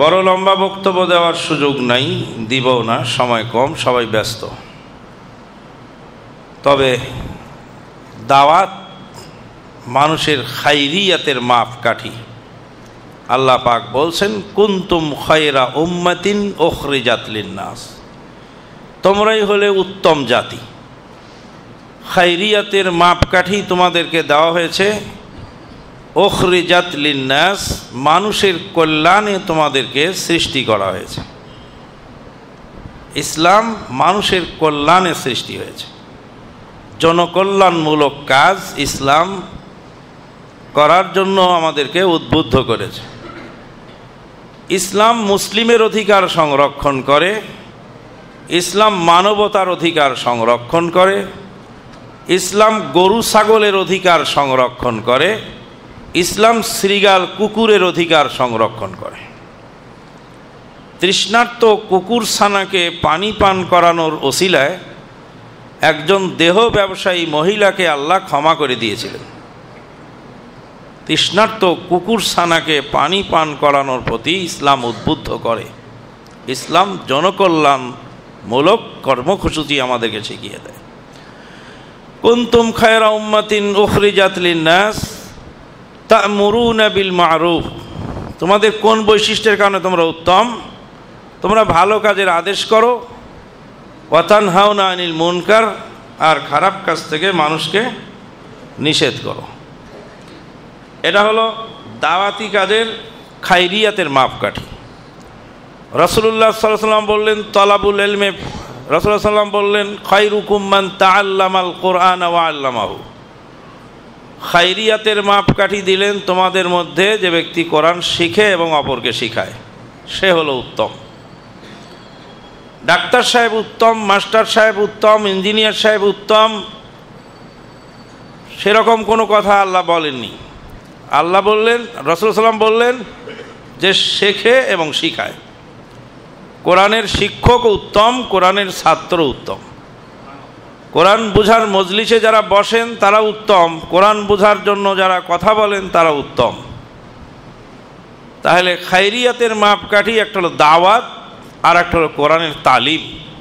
বড় লম্বা বক্তব্য দেওয়ার সুযোগ নাই দিব না সময় কম সবাই ব্যস্ত তবে দাওয়াত মানুষের খাইরিয়াতের মাপ কাঠি আল্লাহ পাক বলছেন কুন্তুম খয়রা উম্মাতিন ওখরে জাতলিন নাস তোমরাই হলে উত্তম জাতি খাইরিয়াতের মাপকাঠি তোমাদেরকে দেওয়া হয়েছে ওখরিজাত লিন্নাস মানুষের কল্যাণে তোমাদেরকে সৃষ্টি করা হয়েছে ইসলাম মানুষের কল্যাণে সৃষ্টি হয়েছে জনকল্যাণমূলক কাজ ইসলাম করার জন্য আমাদেরকে উদ্বুদ্ধ করেছে ইসলাম মুসলিমের অধিকার সংরক্ষণ করে ইসলাম মানবতার অধিকার সংরক্ষণ করে ইসলাম গরু ছাগলের অধিকার সংরক্ষণ করে ইসলাম শ্রীগাল কুকুরের অধিকার সংরক্ষণ করে তৃষ্ণার্ত কুকুর সানাকে পানি পান করানোর ওসিলায় একজন দেহ ব্যবসায়ী মহিলাকে আল্লাহ ক্ষমা করে দিয়েছিলেন তৃষ্ণার্ত কুকুর সানাকে পানি পান করানোর প্রতি ইসলাম উদ্বুদ্ধ করে ইসলাম জনকল্যাণমূলক কর্মসূচি আমাদেরকে শিখিয়ে দেয় কুন্তুম খায়রা উম্মাতিন উখরিজাতলিন তা মরুনা বিল মারুফ তোমাদের কোন বৈশিষ্ট্যের কারণে তোমরা উত্তম তোমরা ভালো কাজের আদেশ করো ওয়াতান হাওনা আনিল মুনকার আর খারাপ কাজ থেকে মানুষকে নিষেধ করো এটা হলো দাওয়াতি কাজের খাইরিয়াতের মাপকাঠি রসুল্লাহ সাল্লাম বললেন তলাবুল এলমে রসুল্লাহ সাল্লাম বললেন রুকুম্মান তা আল্লামাল কোরআন আল্লামাহু খাইরিয়াতের মাপকাঠি দিলেন তোমাদের মধ্যে যে ব্যক্তি কোরআন শিখে এবং অপরকে শিখায় সে হলো উত্তম ডাক্তার সাহেব উত্তম মাস্টার সাহেব উত্তম ইঞ্জিনিয়ার সাহেব উত্তম সেরকম কোনো কথা আল্লাহ বলেননি আল্লাহ বললেন রসুল সাল্লাম বললেন যে শেখে এবং শিখায় কোরআনের শিক্ষক উত্তম কোরআনের ছাত্র উত্তম কোরআন বুঝার মজলিসে যারা বসেন তারা উত্তম কোরআন বুঝার জন্য যারা কথা বলেন তারা উত্তম তাহলে খাইরিয়াতের মাপকাঠি একটা হলো দাওয়াত আর একটা হলো কোরআনের তালিম